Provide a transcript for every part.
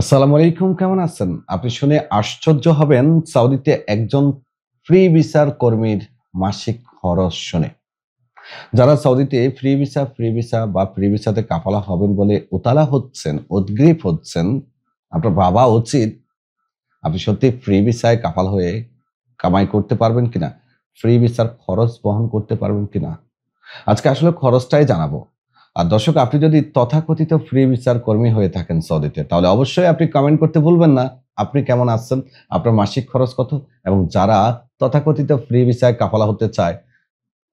আসসালামু আলাইকুম কেমন আছেন আপনি শুনে আশ্চর্য হবেন সাউদিতে একজন ফ্রি ভিসার কর্মীর মাসিক খরচ শুনে যারা সাউদিতে ফ্রি ভিসা ফ্রি ভিসা বা ফ্রি ভিসাতে কাফালা হবেন বলে উতালা হচ্ছেন উদ্গ্রীব হচ্ছেন আপনার ভাবা উচিত আপনি সত্যি ফ্রি ভিসায় কাফাল হয়ে কামাই করতে পারবেন কিনা ফ্রি ভিসার খরচ বহন করতে পারবেন কিনা আজকে আসলে খরচটাই জানাবো আর দর্শক আপনি যদি তথাকথিত ফ্রি বিচার কর্মী হয়ে থাকেন সৌদিতে তাহলে অবশ্যই আপনি কমেন্ট করতে ভুলবেন না আপনি কেমন আসছেন আপনার মাসিক খরচ কত এবং যারা তথাকথিত ফ্রি বিচার কাফালা হতে চায়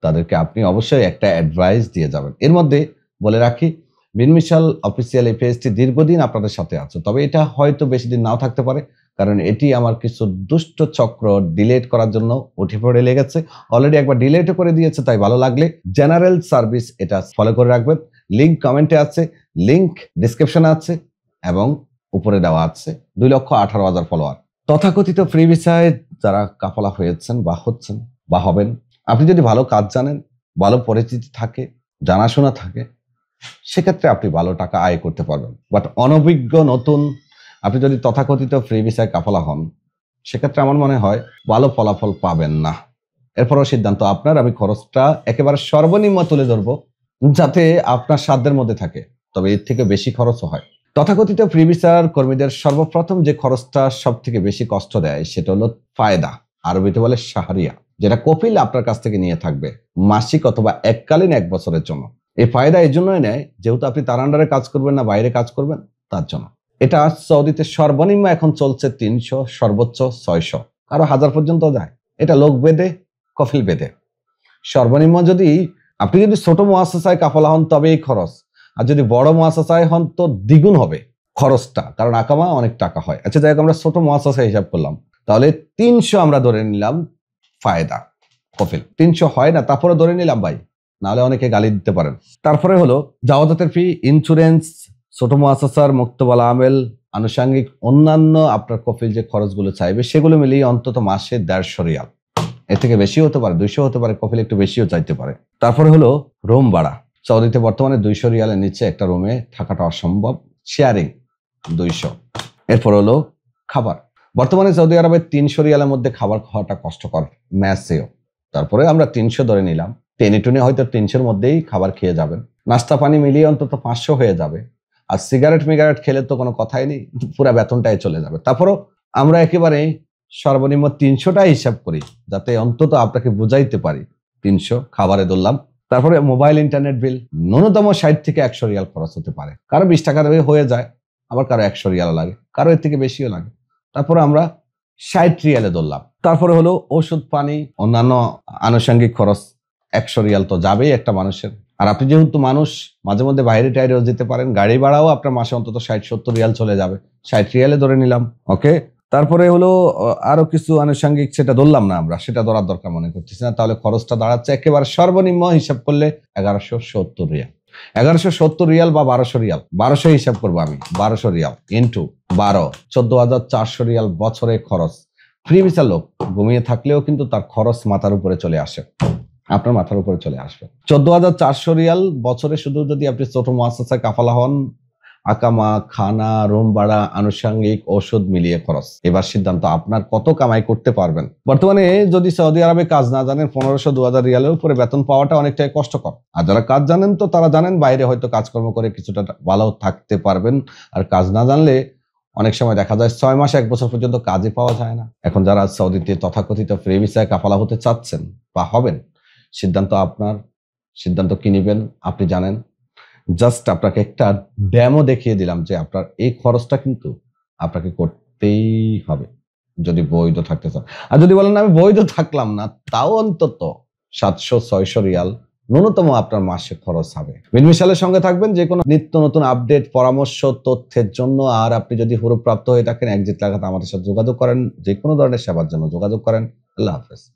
তাদেরকে আপনি অবশ্যই একটা অ্যাডভাইস দিয়ে যাবেন এর মধ্যে বলে রাখি বিনমিশাল অফিসিয়াল এই পেজটি দীর্ঘদিন আপনাদের সাথে আছে তবে এটা হয়তো বেশি দিন নাও থাকতে পারে কারণ এটি আমার কিছু দুষ্ট চক্র ডিলেট করার জন্য উঠে পড়ে লেগেছে অলরেডি একবার ডিলেটও করে দিয়েছে তাই ভালো লাগলে জেনারেল সার্ভিস এটা ফলো করে রাখবেন লিঙ্ক কমেন্টে আছে লিঙ্ক ডিসক্রিপশনে আছে এবং উপরে দেওয়া আছে দুই লক্ষ আঠারো হাজার ফলোয়ার তথাকথিত ফ্রি ভিসায় যারা কাফলা হয়েছেন বা হচ্ছেন বা হবেন আপনি যদি ভালো কাজ জানেন ভালো পরিচিতি থাকে জানাশোনা থাকে সেক্ষেত্রে আপনি ভালো টাকা আয় করতে পারবেন বাট অনভিজ্ঞ নতুন আপনি যদি তথাকথিত ফ্রি ভিসায় কাফলা হন সেক্ষেত্রে আমার মনে হয় ভালো ফলাফল পাবেন না এরপরও সিদ্ধান্ত আপনার আমি খরচটা একেবারে সর্বনিম্ন তুলে ধরবো যাতে আপনার সাধ্যের মধ্যে থাকে তবে এর থেকে বেশি খরচও হয় তথাকথিত ফ্রিবিসার কর্মীদের সর্বপ্রথম যে খরচটা সব থেকে বেশি কষ্ট দেয় সেটা হলো ফায়দা আরবিতে বলে সাহারিয়া যেটা কপিল আপনার কাছ থেকে নিয়ে থাকবে মাসিক অথবা এককালীন এক বছরের জন্য এই ফায়দা এই জন্যই নেয় যেহেতু আপনি তার আন্ডারে কাজ করবেন না বাইরে কাজ করবেন তার জন্য এটা সৌদিতে সর্বনিম্ন এখন চলছে তিনশো সর্বোচ্চ ছয়শো আরো হাজার পর্যন্ত যায় এটা লোক বেদে কফিল বেদে সর্বনিম্ন যদি আপনি যদি ছোট মহাশাসায় কাফলা হন তবে এই খরচ আর যদি বড় মহাশাসায় হন তো দ্বিগুণ হবে খরচটা কারণ আকামা অনেক টাকা হয় আচ্ছা যাই আমরা ছোট মহাশাসায় হিসাব করলাম তাহলে তিনশো আমরা ধরে নিলাম ফায়দা কফিল তিনশো হয় না তারপরে ধরে নিলাম ভাই নাহলে অনেকে গালি দিতে পারেন তারপরে হলো জাওয়াজাতের ফি ইন্স্যুরেন্স ছোট মহাশাসার মুক্তবালা আমেল আনুষাঙ্গিক অন্যান্য আপনার কফিল যে খরচগুলো চাইবে সেগুলো মিলিয়ে অন্তত মাসে দেড়শো রিয়াল এর থেকে বেশিও হতে পারে দুইশো হতে পারে কফিল একটু বেশিও চাইতে পারে তারপরে হলো রুম ভাড়া সৌদিতে বর্তমানে দুইশো রিয়ালের নিচে একটা রুমে থাকাটা অসম্ভব শেয়ারিং দুইশো এরপর হলো খাবার বর্তমানে সৌদি আরবে তিনশো রিয়ালের মধ্যে খাবার খাওয়াটা কষ্টকর ম্যাচেও তারপরে আমরা তিনশো ধরে নিলাম টেনে টুনে হয়তো তিনশোর মধ্যেই খাবার খেয়ে যাবেন নাস্তা পানি মিলিয়ে অন্তত পাঁচশো হয়ে যাবে আর সিগারেট মিগারেট খেলে তো কোনো কথাই নেই পুরো বেতনটাই চলে যাবে তারপরও আমরা একেবারে সর্বনিম্ন তিনশোটা হিসাব করি যাতে অন্তত আপনাকে বুঝাইতে পারি তিনশো খাবারে ধরলাম তারপরে মোবাইল ইন্টারনেট বিল ন্যূনতম ষাট থেকে একশো রিয়াল খরচ হতে পারে কারো বিশ টাকা দেবে হয়ে যায় আবার কারো একশো রিয়াল লাগে কারো এর থেকে বেশিও লাগে তারপরে আমরা ষাট রিয়ালে ধরলাম তারপরে হলো ওষুধ পানি অন্যান্য আনুষঙ্গিক খরচ একশো রিয়াল তো যাবেই একটা মানুষের আর আপনি যেহেতু মানুষ মাঝে মধ্যে বাইরে টাইরেও যেতে পারেন গাড়ি ভাড়াও আপনার মাসে অন্তত ষাট সত্তর রিয়াল চলে যাবে ষাট রিয়ালে ধরে নিলাম ওকে তারপরে হলো আরো কিছু আনুষঙ্গিক সেটা ধরলাম না আমরা সেটা ধরার দরকার মনে করতেছি না তাহলে খরচটা দাঁড়াচ্ছে একেবারে সর্বনিম্ন হিসাব করলে এগারোশো সত্তর রিয়াল এগারোশো সত্তর রিয়াল বা বারোশো রিয়াল বারোশো হিসাব করবো আমি বারোশো রিয়াল ইন্টু বারো চোদ্দ হাজার চারশো রিয়াল বছরে খরচ ফ্রি বিচার লোক ঘুমিয়ে থাকলেও কিন্তু তার খরচ মাথার উপরে চলে আসে আপনার মাথার উপরে চলে আসবে চোদ্দ হাজার চারশো রিয়াল বছরে শুধু যদি আপনি ছোট মহাসাসায় কাফালা হন আকামা খানা রুম ভাড়া আনুষঙ্গিক ওষুধ মিলিয়ে খরচ এবার সিদ্ধান্ত আপনার কত কামাই করতে পারবেন বর্তমানে যদি সৌদি আরবে কাজ না জানেন পনেরোশো দু হাজার রিয়ালের উপরে বেতন পাওয়াটা অনেকটাই কষ্টকর আর যারা কাজ জানেন তো তারা জানেন বাইরে হয়তো কাজকর্ম করে কিছুটা ভালো থাকতে পারবেন আর কাজ না জানলে অনেক সময় দেখা যায় ছয় মাস এক বছর পর্যন্ত কাজে পাওয়া যায় না এখন যারা সৌদিতে তথাকথিত ফ্রি ভিসায় কাফালা হতে চাচ্ছেন বা হবেন সিদ্ধান্ত আপনার সিদ্ধান্ত কি নেবেন আপনি জানেন জাস্ট আপনাকে একটা ড্যামও দেখিয়ে দিলাম যে আপনার এই খরচটা কিন্তু আপনাকে করতেই হবে যদি বৈধ থাকতে চান আর যদি বলেন আমি বৈধ থাকলাম না তাও অন্তত সাতশো ছয়শো রিয়াল ন্যূনতম আপনার মাসে খরচ হবে মিনমিশালের সঙ্গে থাকবেন যে কোনো নিত্য নতুন আপডেট পরামর্শ তথ্যের জন্য আর আপনি যদি প্রাপ্ত হয়ে থাকেন একজিট লাগাতে আমাদের সাথে যোগাযোগ করেন যে কোনো ধরনের সেবার জন্য যোগাযোগ করেন আল্লাহ হাফেজ